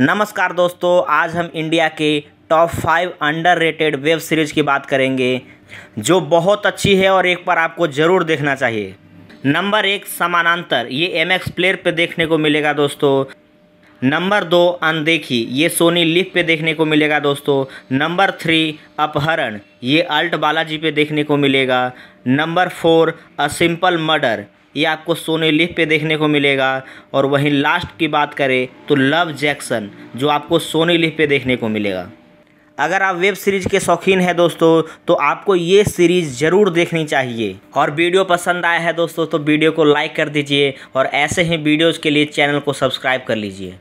नमस्कार दोस्तों आज हम इंडिया के top five underrated web series की बात करेंगे जो बहुत अच्छी है और एक बार आपको ज़रूर देखना चाहिए नंबर एक समानांतर ये एम एक्स प्लेयर पर देखने को मिलेगा दोस्तों नंबर दो अनदेखी ये सोनी लिप पे देखने को मिलेगा दोस्तों नंबर थ्री अपहरण ये अल्ट बालाजी पे देखने को मिलेगा number four a simple murder ये आपको सोने लिप पे देखने को मिलेगा और वहीं लास्ट की बात करें तो लव जैक्सन जो आपको सोने लिप पे देखने को मिलेगा अगर आप वेब सीरीज़ के शौकीन हैं दोस्तों तो आपको ये सीरीज़ ज़रूर देखनी चाहिए और वीडियो पसंद आया है दोस्तों तो वीडियो को लाइक कर दीजिए और ऐसे ही वीडियोज़ के लिए चैनल को सब्सक्राइब कर लीजिए